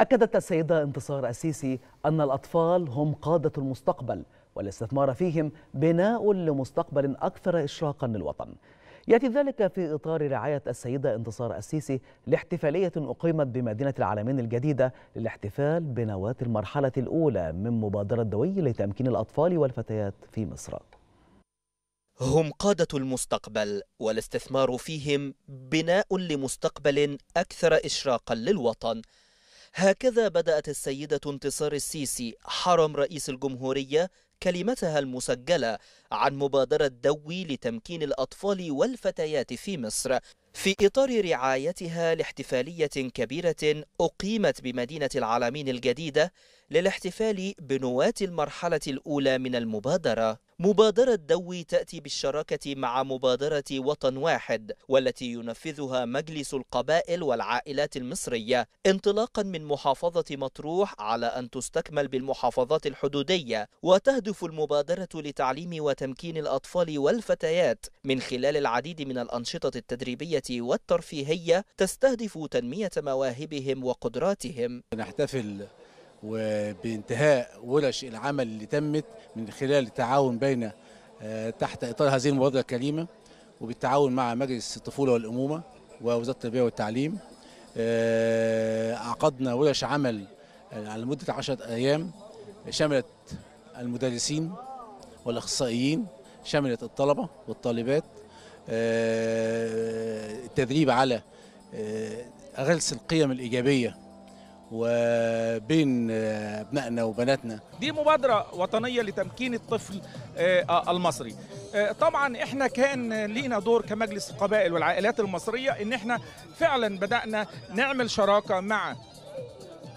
أكدت السيدة انتصار السيسي أن الأطفال هم قادة المستقبل والاستثمار فيهم بناء لمستقبل أكثر إشراقا للوطن يأتي ذلك في إطار رعاية السيدة انتصار السيسي لاحتفالية أقيمت بمدينة العالمين الجديدة للاحتفال بنواة المرحلة الأولى من مبادرة دوي لتمكين الأطفال والفتيات في مصر هم قادة المستقبل والاستثمار فيهم بناء لمستقبل أكثر إشراقا للوطن هكذا بدأت السيدة انتصار السيسي حرم رئيس الجمهورية كلمتها المسجلة عن مبادرة دوي لتمكين الأطفال والفتيات في مصر في إطار رعايتها لاحتفالية كبيرة أقيمت بمدينة العالمين الجديدة للاحتفال بنواة المرحلة الأولى من المبادرة مبادرة دوي تأتي بالشراكة مع مبادرة وطن واحد والتي ينفذها مجلس القبائل والعائلات المصرية انطلاقا من محافظة مطروح على أن تستكمل بالمحافظات الحدودية وتهدف المبادرة لتعليم وتمكين الأطفال والفتيات من خلال العديد من الأنشطة التدريبية والترفيهية تستهدف تنمية مواهبهم وقدراتهم نحتفل وبانتهاء ورش العمل اللي تمت من خلال التعاون بين آه، تحت اطار هذه المبادره الكريمه وبالتعاون مع مجلس الطفوله والامومه ووزاره التربيه والتعليم آه، عقدنا ورش عمل آه، على مده 10 ايام شملت المدرسين والاخصائيين شملت الطلبه والطالبات التدريب على غرس القيم الايجابيه وبين ابنائنا وبناتنا دي مبادره وطنيه لتمكين الطفل آه، آه، المصري آه، طبعا احنا كان لينا دور كمجلس القبائل والعائلات المصريه ان احنا فعلا بدانا نعمل شراكه مع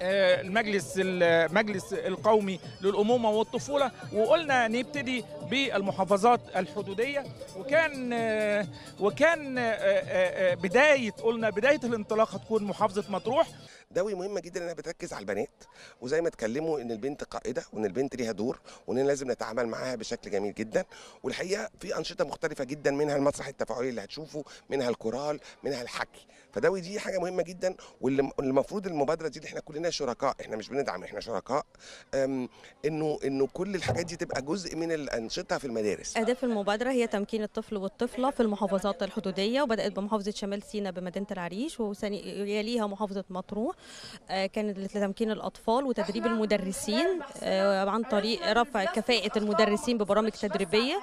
المجلس المجلس القومي للامومه والطفوله وقلنا نبتدي بالمحافظات الحدوديه وكان وكان بدايه قلنا بدايه الانطلاق هتكون محافظه مطروح دوي مهمه جدا انها بتركز على البنات وزي ما اتكلموا ان البنت قائده وان البنت ليها دور واننا لازم نتعامل معاها بشكل جميل جدا والحقيقه في انشطه مختلفه جدا منها المسرح التفاعلي اللي هتشوفه منها الكورال منها الحكي فدوي دي حاجه مهمه جدا واللي المفروض المبادره دي اللي احنا كلنا شركاء احنا مش بندعم احنا شركاء انه انه كل الحاجات دي تبقى جزء من الانشطه في المدارس اهداف المبادره هي تمكين الطفل والطفله في المحافظات الحدوديه وبدات بمحافظه شمال سيناء بمدينه العريش ويليها محافظه مطروح آه، كانت لتمكين الاطفال وتدريب المدرسين آه، عن طريق رفع كفاءه المدرسين ببرامج تدريبيه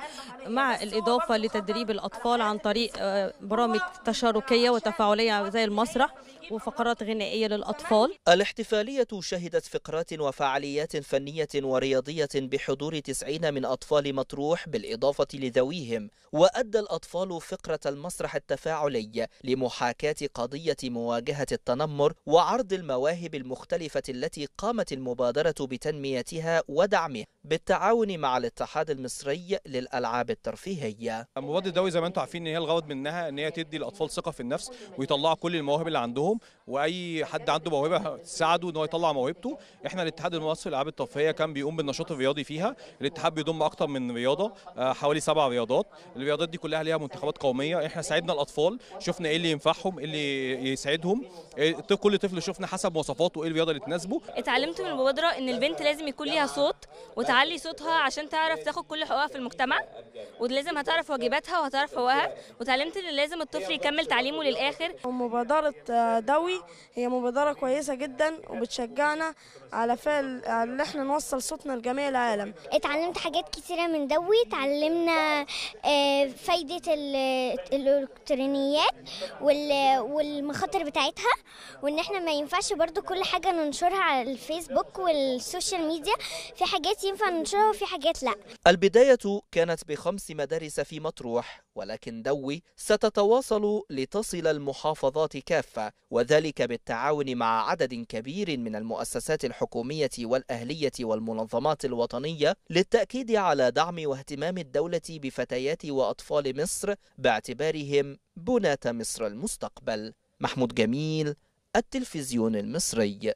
مع الاضافه لتدريب الاطفال عن طريق آه، برامج تشاركيه وتفاعليه زي المسرح وفقرات غنائية للأطفال الاحتفالية شهدت فقرات وفعاليات فنية ورياضية بحضور تسعين من أطفال مطروح بالإضافة لذويهم وأدى الأطفال فقرة المسرح التفاعلي لمحاكاة قضية مواجهة التنمر وعرض المواهب المختلفة التي قامت المبادرة بتنميتها ودعمها بالتعاون مع الاتحاد المصري للالعاب الترفيهيه. المبادره الدولي زي ما انتم عارفين ان هي الغرض منها ان هي تدي الاطفال ثقه في النفس ويطلعوا كل المواهب اللي عندهم واي حد عنده موهبه تساعده ان هو يطلع موهبته. احنا الاتحاد المصري للالعاب الترفيهيه كان بيقوم بالنشاط الرياضي فيها، الاتحاد بيضم اكثر من رياضه آه، حوالي سبع رياضات، الرياضات دي كلها ليها منتخبات قوميه، احنا ساعدنا الاطفال شفنا ايه اللي ينفعهم ايه اللي يساعدهم، إيه، كل طفل شفنا حسب مواصفاته ايه الرياضه اللي تناسبه. اتعلمت من المبادره ان البنت لازم يكون ليها صوت وتعلي صوتها عشان تعرف تاخد كل حقوقها في المجتمع ولازم هتعرف واجباتها وهتعرف حقوقها وتعلمت ان لازم الطفل يكمل تعليمه للاخر مبادره آه، دوي هي مبادره كويسه جدا وبتشجعنا على فعل ان احنا نوصل صوتنا لجميع العالم اتعلمت حاجات كتيره من دوي اتعلمنا آه، فايده الالكترونيات والمخاطر بتاعتها وان احنا ما ينفعش برضو كل حاجه ننشرها على الفيسبوك والسوشيال ميديا في حاجات ينفع ننشرها وفي حاجات لا البداية كانت بخمس مدارس في مطروح ولكن دوي ستتواصل لتصل المحافظات كافة وذلك بالتعاون مع عدد كبير من المؤسسات الحكومية والأهلية والمنظمات الوطنية للتأكيد على دعم واهتمام الدولة بفتيات وأطفال مصر باعتبارهم بناة مصر المستقبل محمود جميل التلفزيون المصري